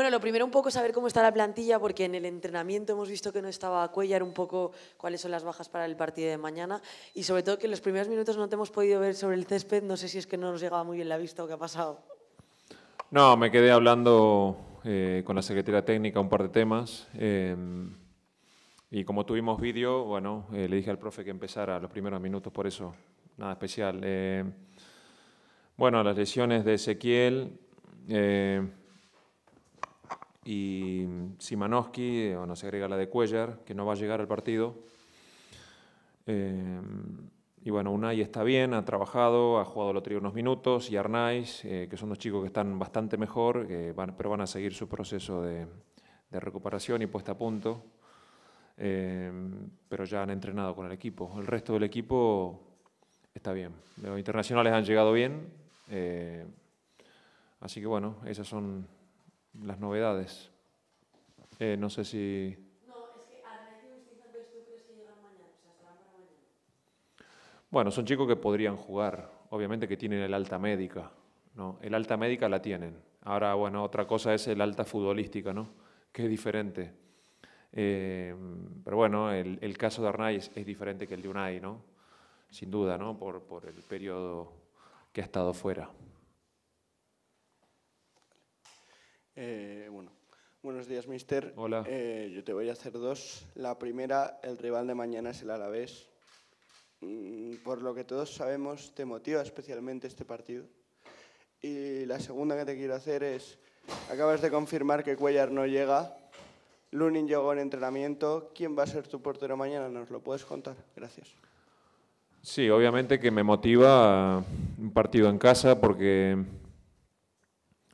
Bueno, lo primero un poco saber cómo está la plantilla, porque en el entrenamiento hemos visto que no estaba a Cuellar, un poco cuáles son las bajas para el partido de mañana y sobre todo que en los primeros minutos no te hemos podido ver sobre el césped, no sé si es que no nos llegaba muy bien la vista o qué ha pasado. No, me quedé hablando eh, con la secretaria técnica un par de temas em, y como tuvimos vídeo, bueno, eh, le dije al profe que empezara los primeros minutos, por eso nada especial. Eh, bueno, las lesiones de Ezequiel y mm, Simanowski, o no se agrega la de Cuellar, que no va a llegar al partido. Eh, y bueno, Unai está bien, ha trabajado, ha jugado lo otro unos minutos, y Arnaiz, eh, que son dos chicos que están bastante mejor, pero van a seguir su proceso de, de recuperación y puesta a punto. Eh, pero ya han entrenado con el equipo. El resto del equipo está bien. Los internacionales han llegado bien. así que bueno, esas son las novedades. Eh, no sé si... Bueno, son chicos que podrían jugar, obviamente que tienen el alta médica, ¿no? El alta médica la tienen. Ahora, bueno, otra cosa es el alta futbolística, ¿no? Que es diferente. Eh, pero bueno, el, caso de Arnay es, diferente que el de Unai, ¿no? Sin duda, ¿no? Por, por el periodo que ha estado fuera. Eh, bueno, buenos días, mister. Hola. Eh, yo te voy a hacer dos. La primera, el rival de mañana es el Alavés. Mm, por lo que todos sabemos, te motiva especialmente este partido. Y la segunda que te quiero hacer es, acabas de confirmar que Cuellar no llega. Lunin llegó en entrenamiento. ¿Quién va a ser tu portero mañana? ¿Nos lo puedes contar? Gracias. Sí, obviamente que me motiva un partido en casa porque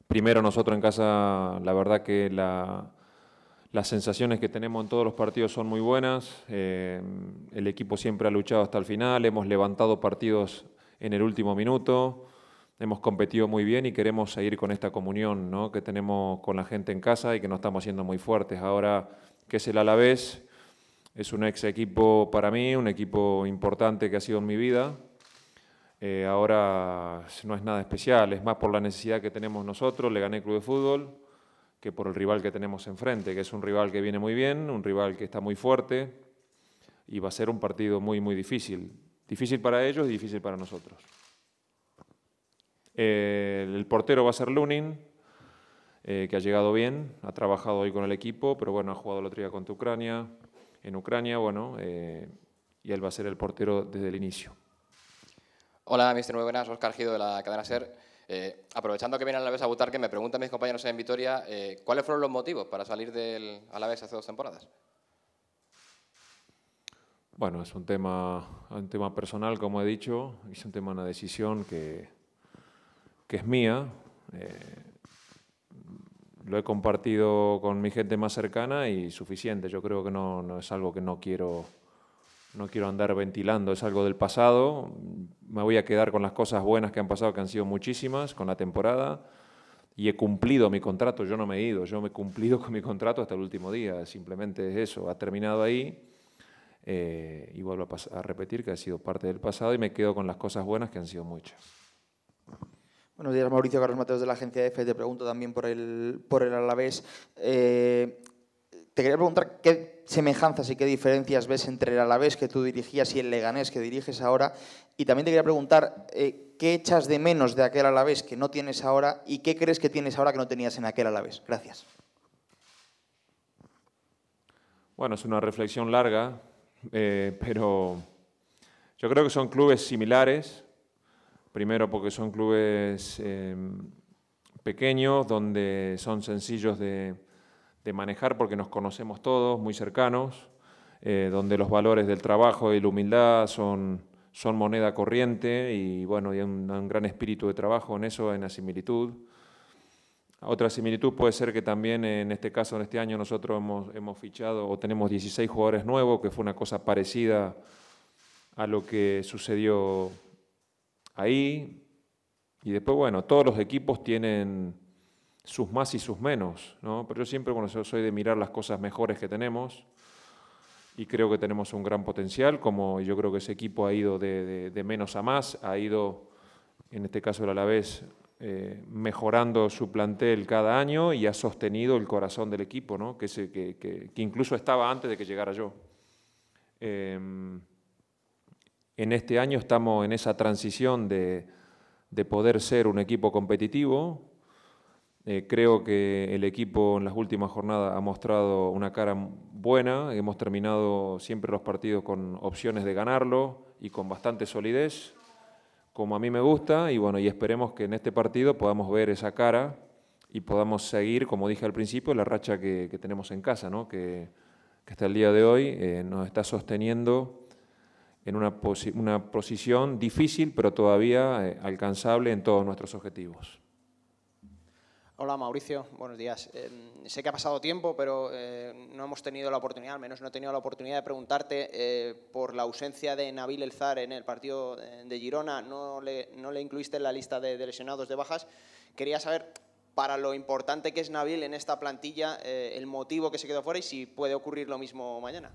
primero nosotros en casa, la verdad que las sensaciones que tenemos en todos los partidos son muy buenas. Eh, el equipo siempre ha luchado hasta el final, hemos levantado partidos en el último minuto, hemos competido muy bien y queremos seguir con esta comunión que tenemos con la gente en casa y que nos estamos haciendo muy fuertes. Ahora que es el Alavés, es un ex equipo para mí, un equipo importante que ha sido en mi vida. Eh, ahora no es nada especial, es más por la necesidad que tenemos nosotros, le gané el club de fútbol, que por el rival que tenemos enfrente, que es un rival que viene muy bien, un rival que está muy fuerte y va a ser un partido muy, muy difícil. Difícil para ellos y difícil para nosotros. Eh, el portero va a ser Lunin, eh, que ha llegado bien, ha trabajado hoy con el equipo, pero bueno, ha jugado la otro contra Ucrania, en Ucrania, bueno, y él va a ser el portero desde el inicio. Hola, Mister, muy buenas. Oscar Gido de la cadena SER. Eh, aprovechando que viene la vez a votar, que me preguntan mis compañeros en Vitoria eh, cuáles fueron los motivos para salir del Alavés hace dos temporadas. Bueno, es un tema, un tema personal, como he dicho, es un tema, una decisión que, que es mía. Eh, lo he compartido con mi gente más cercana y suficiente. Yo creo que no es algo que no quiero no quiero andar ventilando, es algo del pasado. Me voy a quedar con las cosas buenas que han pasado, que han sido muchísimas, con la temporada. Y he cumplido mi contrato, yo no me he ido, yo me he cumplido con mi contrato hasta el último día, simplemente es eso, ha terminado ahí. Eh, y vuelvo a, repetir que ha sido parte del pasado y me quedo con las cosas buenas que han sido muchas. Buenos días, Mauricio Carlos Mateos de la agencia EFE. E Te pregunto también por el, por el Alavés. Eh, te quería preguntar qué semejanzas y qué diferencias ves entre el Alavés que tú dirigías y el Leganés que diriges ahora. Y también te quería preguntar eh, qué echas de menos de aquel Alavés que no tienes ahora y qué crees que tienes ahora que no tenías en aquel Alavés. Gracias. Bueno, es una reflexión larga, eh, pero yo creo que son clubes similares. Primero porque son clubes eh, pequeños, donde son sencillos de, de manejar porque nos conocemos todos, muy cercanos, eh, donde los valores del trabajo y la humildad son, son moneda corriente y bueno, hay un, gran espíritu de trabajo en eso, en la similitud. Otra similitud puede ser que también en este caso, en este año, nosotros hemos, hemos fichado o tenemos 16 jugadores nuevos, que fue una cosa parecida a lo que sucedió ahí. Y después, bueno, todos los equipos tienen sus más y sus menos, Pero yo siempre, bueno, soy de mirar las cosas mejores que tenemos y creo que tenemos un gran potencial, como yo creo que ese equipo ha ido de, menos a más, ha ido, en este caso el Alavés, eh, mejorando su plantel cada año y ha sostenido el corazón del equipo, que, incluso estaba antes de que llegara yo. Em, en este año estamos en esa transición de poder ser un equipo competitivo, eh, creo que el equipo en las últimas jornadas ha mostrado una cara buena. Hemos terminado siempre los partidos con opciones de ganarlo y con bastante solidez, como a mí me gusta. Y bueno, y esperemos que en este partido podamos ver esa cara y podamos seguir, como dije al principio, la racha que, tenemos en casa, que, hasta el día de hoy eh, nos está sosteniendo en una, posición difícil, pero todavía eh, alcanzable en todos nuestros objetivos. Hola Mauricio, buenos días. Em, sé que ha pasado tiempo, pero eh, no hemos tenido la oportunidad, al menos no he tenido la oportunidad de preguntarte eh, por la ausencia de Nabil Elzar en el partido de Girona. No le, no le incluiste en la lista de, lesionados de bajas. Quería saber, para lo importante que es Nabil en esta plantilla, eh, el motivo que se quedó fuera y si puede ocurrir lo mismo mañana.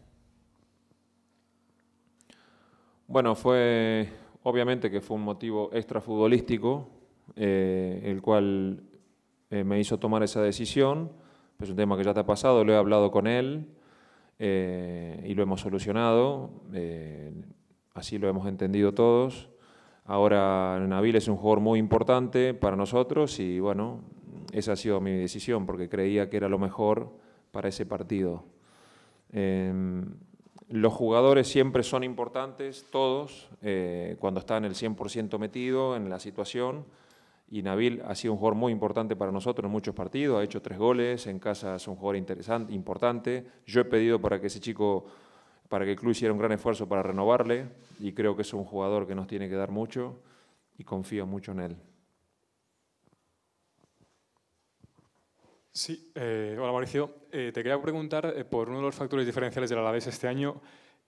Bueno, fue obviamente que fue un motivo extrafutbolístico, el cual eh, me hizo tomar esa decisión. Es un tema que ya te ha pasado, lo he hablado con él eh, y lo hemos solucionado. Eh, así lo hemos entendido todos. Ahora Nabil es un jugador muy importante para nosotros y bueno, esa ha sido mi decisión porque creía que era lo mejor para ese partido. Em, los jugadores siempre son importantes, todos, cuando están el 100% metido en la situación y Nabil ha sido un jugador muy importante para nosotros en muchos partidos, ha hecho tres goles, en casa es un jugador interesante, importante. Yo he pedido para que ese chico, para que el club hiciera un gran esfuerzo para renovarle y creo que es un jugador que nos tiene que dar mucho y confío mucho en él. Sí, eh, hola Mauricio. Eh, te quería preguntar eh, por uno de los factores diferenciales del Alavés este año,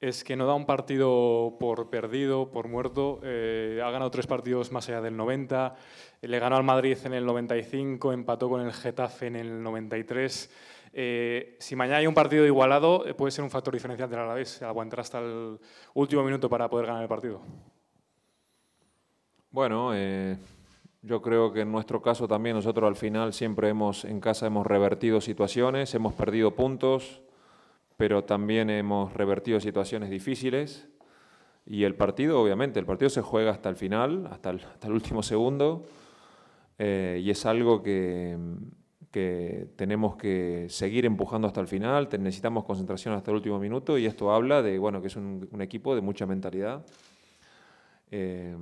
es que no da un partido por perdido, por muerto. Eh, ha ganado tres partidos más allá del 90. Le ganó al Madrid en el 95, empató con el Getafe en el 93. Eh, si mañana hay un partido igualado, eh, puede ser un factor diferencial del Alavés, aguantar hasta el último minuto para poder ganar el partido. Bueno, yo creo que en nuestro caso también nosotros al final siempre hemos en casa hemos revertido situaciones, hemos perdido puntos, pero también hemos revertido situaciones difíciles. Y el partido, obviamente, el partido se juega hasta el final, hasta el, hasta el último segundo, eh, y es algo que, que, tenemos que seguir empujando hasta el final, necesitamos concentración hasta el último minuto, y esto habla de bueno, que es un, equipo de mucha mentalidad. Eh,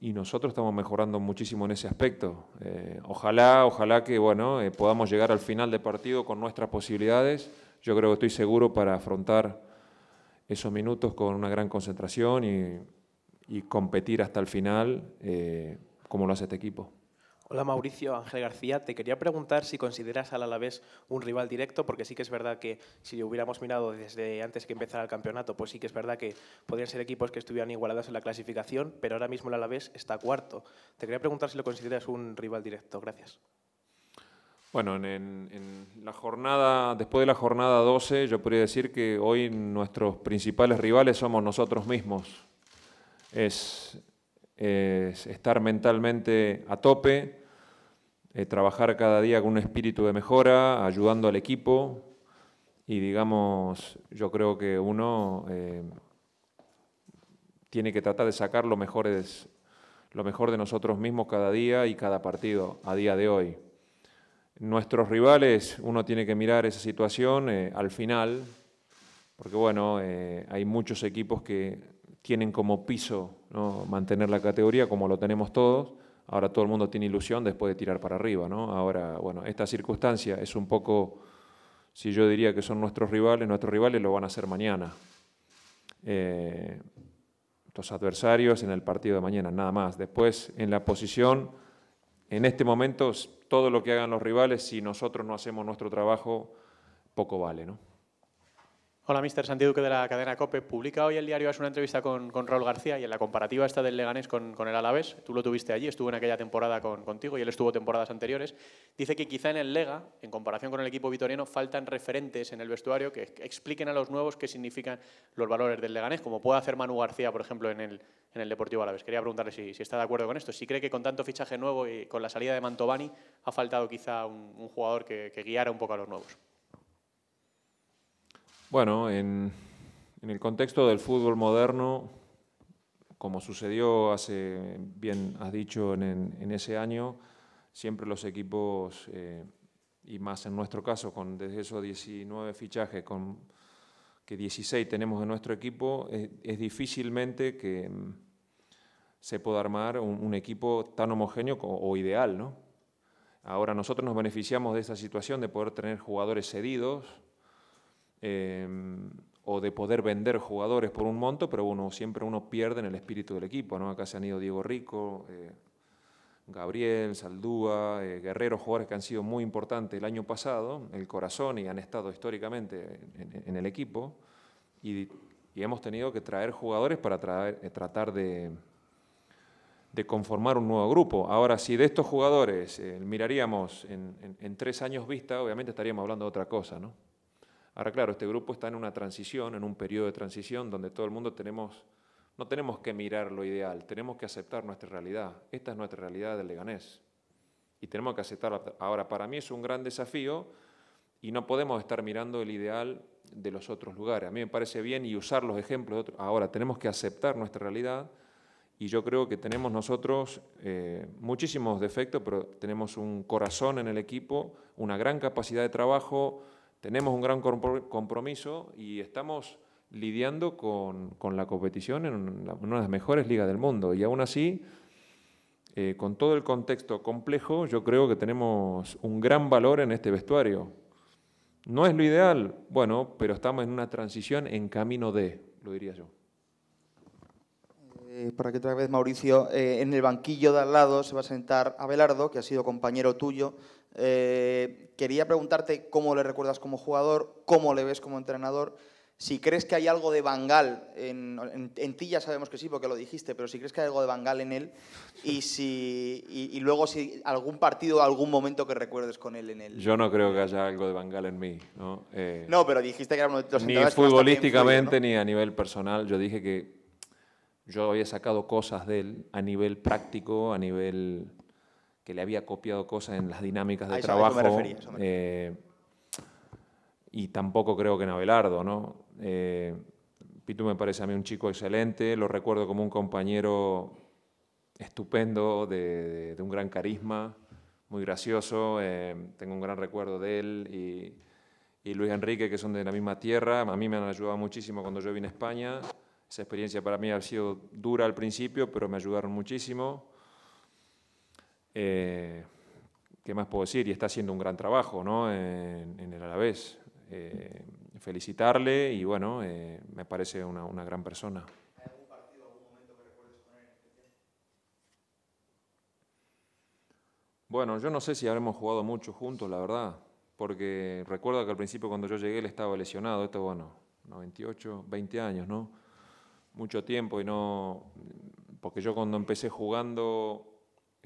y nosotros estamos mejorando muchísimo en ese aspecto. Eh, ojalá, ojalá que bueno, podamos llegar al final del partido con nuestras posibilidades yo creo que estoy seguro para afrontar esos minutos con una gran concentración y, competir hasta el final eh, como lo hace este equipo. Hola Mauricio, Ángel García. Te quería preguntar si consideras al Alavés un rival directo, porque sí que es verdad que si lo hubiéramos mirado desde antes que empezara el campeonato, pues sí que es verdad que podrían ser equipos que estuvieran igualados en la clasificación, pero ahora mismo el Alavés está cuarto. Te quería preguntar si lo consideras un rival directo. Gracias. Bueno, en, la jornada, después de la jornada 12, yo podría decir que hoy nuestros principales rivales somos nosotros mismos. Es, estar mentalmente a tope, eh, trabajar cada día con un espíritu de mejora, ayudando al equipo. Y digamos, yo creo que uno eh, tiene que tratar de sacar lo mejor, lo mejor de nosotros mismos cada día y cada partido a día de hoy. Nuestros rivales, uno tiene que mirar esa situación eh, al final, porque bueno, eh, hay muchos equipos que tienen como piso mantener la categoría, como lo tenemos todos. Ahora todo el mundo tiene ilusión después de tirar para arriba, ¿no? Ahora, bueno, esta circunstancia es un poco, si yo diría que son nuestros rivales, nuestros rivales lo van a hacer mañana. Eh, los adversarios en el partido de mañana, nada más. Después, en la posición, en este momento todo lo que hagan los rivales, si nosotros no hacemos nuestro trabajo, poco vale, ¿no? Hola, mister Santiduque de la cadena COPE. Publica hoy el diario es una entrevista con, Raúl García y en la comparativa está del Leganés con, el Alavés, tú lo tuviste allí, estuvo en aquella temporada contigo y él estuvo temporadas anteriores, dice que quizá en el Lega, en comparación con el equipo vitoriano, faltan referentes en el vestuario que expliquen a los nuevos qué significan los valores del Leganés, como puede hacer Manu García, por ejemplo, en el, Deportivo Alavés. Quería preguntarle si, está de acuerdo con esto, si cree que con tanto fichaje nuevo y con la salida de Mantovani ha faltado quizá un, jugador que guiara un poco a los nuevos. Bueno, en, el contexto del fútbol moderno, como sucedió hace, bien has dicho, en, ese año, siempre los equipos, eh, y más en nuestro caso, con desde esos 19 fichajes con, que 16 tenemos en nuestro equipo, es, difícilmente que mm, se pueda armar un, equipo tan homogéneo o, o ideal, ¿no? Ahora nosotros nos beneficiamos de esa situación de poder tener jugadores cedidos, Em, o de poder vender jugadores por un monto, pero uno siempre uno pierde en el espíritu del equipo, ¿no? Acá se han ido Diego Rico, eh, Gabriel, Saldúa, eh, Guerrero, jugadores que han sido muy importantes el año pasado, el corazón y han estado históricamente en, el equipo y, hemos tenido que traer jugadores para eh, tratar de, conformar un nuevo grupo. Ahora, si de estos jugadores miraríamos en, en tres años vista, obviamente estaríamos hablando de otra cosa, ¿no? Ahora, claro, este grupo está en una transición, en un periodo de transición donde todo el mundo tenemos, no tenemos que mirar lo ideal, tenemos que aceptar nuestra realidad. Esta es nuestra realidad del Leganés. Y tenemos que aceptarla. Ahora, para mí es un gran desafío y no podemos estar mirando el ideal de los otros lugares. A mí me parece bien y usar los ejemplos de otros. Ahora, tenemos que aceptar nuestra realidad y yo creo que tenemos nosotros eh, muchísimos defectos, pero tenemos un corazón en el equipo, una gran capacidad de trabajo tenemos un gran compromiso y estamos lidiando con, la competición en una, de las mejores ligas del mundo. Y aún así, eh, con todo el contexto complejo, yo creo que tenemos un gran valor en este vestuario. No es lo ideal, bueno, pero estamos en una transición en camino de, lo diría yo. Eh, Para que otra vez, Mauricio, eh, en el banquillo de al lado se va a sentar Abelardo, que ha sido compañero tuyo eh, quería preguntarte cómo le recuerdas como jugador, cómo le ves como entrenador, si crees que hay algo de Bangal, en, ti ya sabemos que sí porque lo dijiste, pero si crees que hay algo de Bangal en él y, si, luego si algún partido, algún momento que recuerdes con él en él. Yo no creo que haya algo de Bangal en mí. No, eh, pero dijiste que era uno de los Ni futbolísticamente ni a nivel personal, yo dije que yo había sacado cosas de él a nivel práctico, a nivel que le había copiado cosas en las dinámicas de trabajo. Eh, y tampoco creo que en Abelardo, ¿no? Eh, Pitu me parece a mí un chico excelente, lo recuerdo como un compañero estupendo, de, un gran carisma, muy gracioso, eh, tengo un gran recuerdo de él y, y, Luis Enrique, que son de la misma tierra, a mí me han ayudado muchísimo cuando yo vine a España, esa experiencia para mí ha sido dura al principio, pero me ayudaron muchísimo. Eh, ¿Qué más puedo decir? Y está haciendo un gran trabajo ¿no? en, el Alavés. Eh, felicitarle y bueno, eh, me parece una, gran persona. ¿Hay algún partido, algún momento que Bueno, yo no sé si habremos jugado mucho juntos, la verdad, porque recuerdo que al principio cuando yo llegué él estaba lesionado, esto bueno, 98, 20 años, ¿no? Mucho tiempo y no, porque yo cuando empecé jugando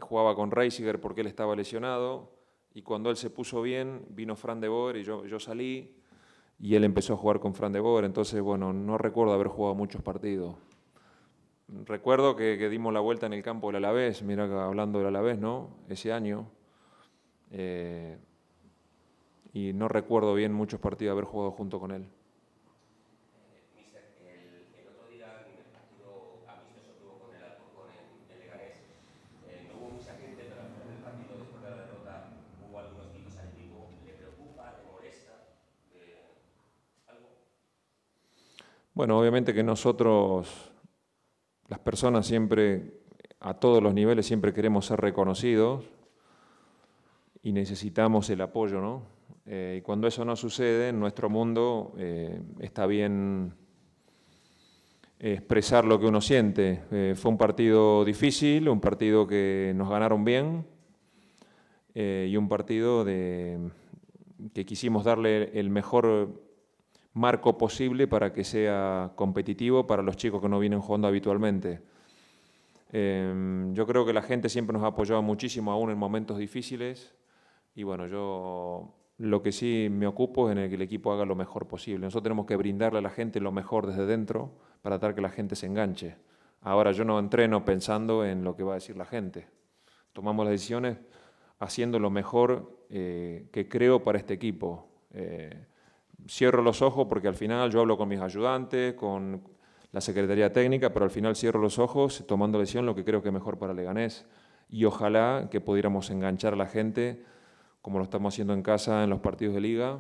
jugaba con Reisiger porque él estaba lesionado, y cuando él se puso bien, vino Fran de Boer y yo, yo salí, y él empezó a jugar con Fran de Boer, entonces, bueno, no recuerdo haber jugado muchos partidos. Recuerdo que, dimos la vuelta en el campo del Alavés, mira hablando del Alavés, ¿no? Ese año. Eh, y no recuerdo bien muchos partidos haber jugado junto con él. Bueno, obviamente que nosotros, las personas siempre, a todos los niveles, siempre queremos ser reconocidos y necesitamos el apoyo, ¿no? Eh, y cuando eso no sucede, en nuestro mundo eh, está bien eh, expresar lo que uno siente. fue un partido difícil, un partido que nos ganaron bien y un partido de, que quisimos darle el mejor marco posible para que sea competitivo para los chicos que no vienen jugando habitualmente. Em, yo creo que la gente siempre nos ha apoyado muchísimo, aún en momentos difíciles. Y bueno, yo lo que sí me ocupo es en el que el equipo haga lo mejor posible. Nosotros tenemos que brindarle a la gente lo mejor desde dentro para tratar que la gente se enganche. Ahora yo no entreno pensando en lo que va a decir la gente. Tomamos las decisiones haciendo lo mejor eh, que creo para este equipo. Eh, cierro los ojos porque al final yo hablo con mis ayudantes, con la Secretaría Técnica, pero al final cierro los ojos tomando lesión lo que creo que es mejor para Leganés. Y ojalá que pudiéramos enganchar a la gente como lo estamos haciendo en casa en los partidos de liga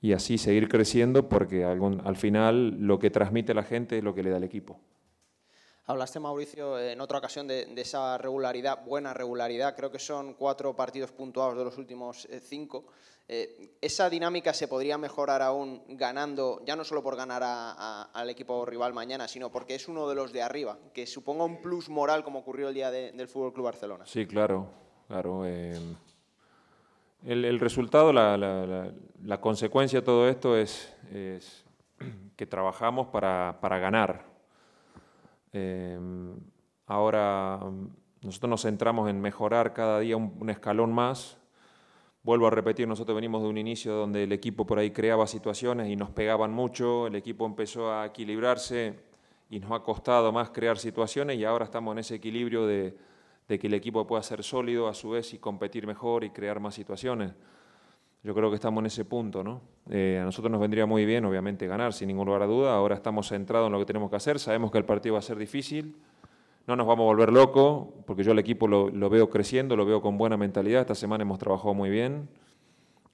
y así seguir creciendo porque al final lo que transmite la gente es lo que le da el equipo. Hablaste, Mauricio, en otra ocasión de, esa regularidad, buena regularidad. Creo que son cuatro partidos puntuados de los últimos eh, cinco. Eh, esa dinámica se podría mejorar aún ganando, ya no solo por ganar al equipo rival mañana, sino porque es uno de los de arriba, que suponga un plus moral como ocurrió el día del Fútbol Club Barcelona. Sí, claro, claro. Eh, el, resultado, la, consecuencia de todo esto es, que trabajamos para, ganar. Em, ahora, nosotros nos centramos en mejorar cada día un escalón más Vuelvo a repetir, nosotros venimos de un inicio donde el equipo por ahí creaba situaciones y nos pegaban mucho, el equipo empezó a equilibrarse y nos ha costado más crear situaciones y ahora estamos en ese equilibrio de, que el equipo pueda ser sólido a su vez y competir mejor y crear más situaciones. Yo creo que estamos en ese punto, ¿no? Eh, a nosotros nos vendría muy bien, obviamente, ganar, sin ningún lugar a duda. Ahora estamos centrados en lo que tenemos que hacer, sabemos que el partido va a ser difícil, no nos vamos a volver locos, porque yo al equipo lo, veo creciendo, lo veo con buena mentalidad. Esta semana hemos trabajado muy bien.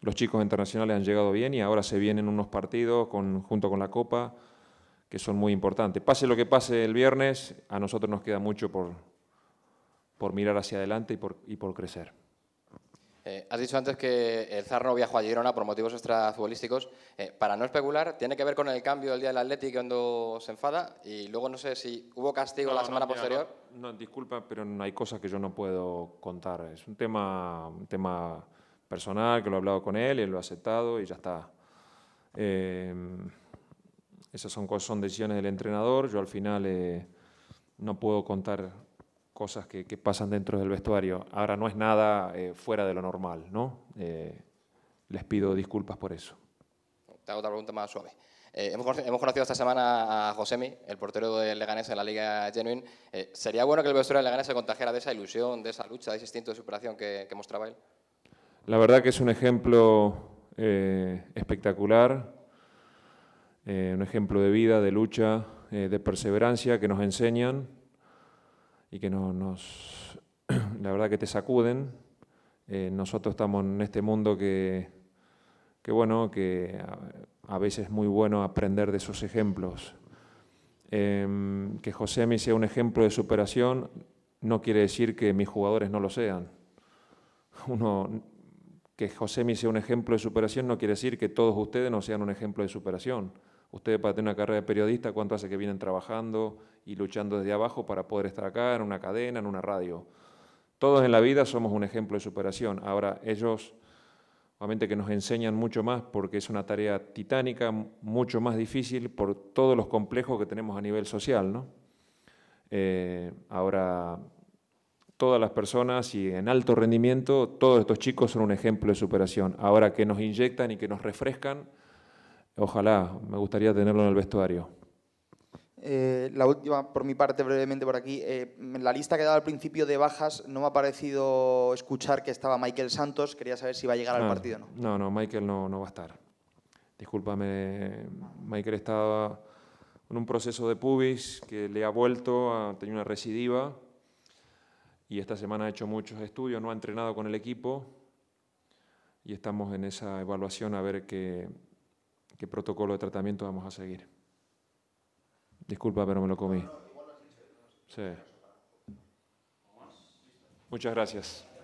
Los chicos internacionales han llegado bien y ahora se vienen unos partidos junto con la Copa que son muy importantes. Pase lo que pase el viernes, a nosotros nos queda mucho por, por mirar hacia adelante y por, y por crecer. Eh, has dicho antes que el Zarro viajó a Girona por motivos extrafutbolísticos. Eh, para no especular, ¿tiene que ver con el cambio del día del Atlético cuando se enfada? Y luego no sé si hubo castigo la semana posterior. No, disculpa, pero hay cosas que yo no puedo contar. Es un tema, tema personal que lo he hablado con él y él lo ha aceptado y ya está. Eh, esas son, son decisiones del entrenador. Yo al final eh, no puedo contar cosas que, pasan dentro del vestuario. Ahora no es nada eh, fuera de lo normal, ¿no? Eh, les pido disculpas por eso. Te hago otra pregunta más suave. Eh, hemos, conocido esta semana a Josemi, el portero del Leganés en la Liga Genuine. ¿Sería bueno que el vestuario del Leganés se contagiara de esa ilusión, de esa lucha, de ese instinto de superación que, que mostraba él? La verdad que es un ejemplo espectacular, un ejemplo de vida, de lucha, de perseverancia que nos enseñan y que nos, la verdad que te sacuden. Eh, nosotros estamos en este mundo que, que bueno, que a, veces es muy bueno aprender de esos ejemplos. Em, que José me sea un ejemplo de superación no quiere decir que mis jugadores no lo sean. que José me sea un ejemplo de superación no quiere decir que todos ustedes no sean un ejemplo de superación. Ustedes para tener una carrera de periodista, ¿cuánto hace que vienen trabajando y luchando desde abajo para poder estar acá, en una cadena, en una radio? Todos en la vida somos un ejemplo de superación. Ahora, ellos, obviamente que nos enseñan mucho más porque es una tarea titánica, mucho más difícil por todos los complejos que tenemos a nivel social. Eh, ahora, todas las personas y en alto rendimiento, todos estos chicos son un ejemplo de superación. Ahora que nos inyectan y que nos refrescan Ojalá, me gustaría tenerlo en el vestuario. Eh, la última, por mi parte, brevemente por aquí. Eh, en la lista que daba al principio de bajas no me ha parecido escuchar que estaba Michael Santos. Quería saber si va a llegar al partido o no. No, no, Michael no, no va a estar. Discúlpame, Michael estaba en un proceso de pubis que le ha vuelto, ha tenido una recidiva y esta semana ha hecho muchos estudios, no ha entrenado con el equipo y estamos en esa evaluación a ver qué, qué protocolo de tratamiento vamos a seguir. Disculpa, pero me lo comí. Muchas gracias.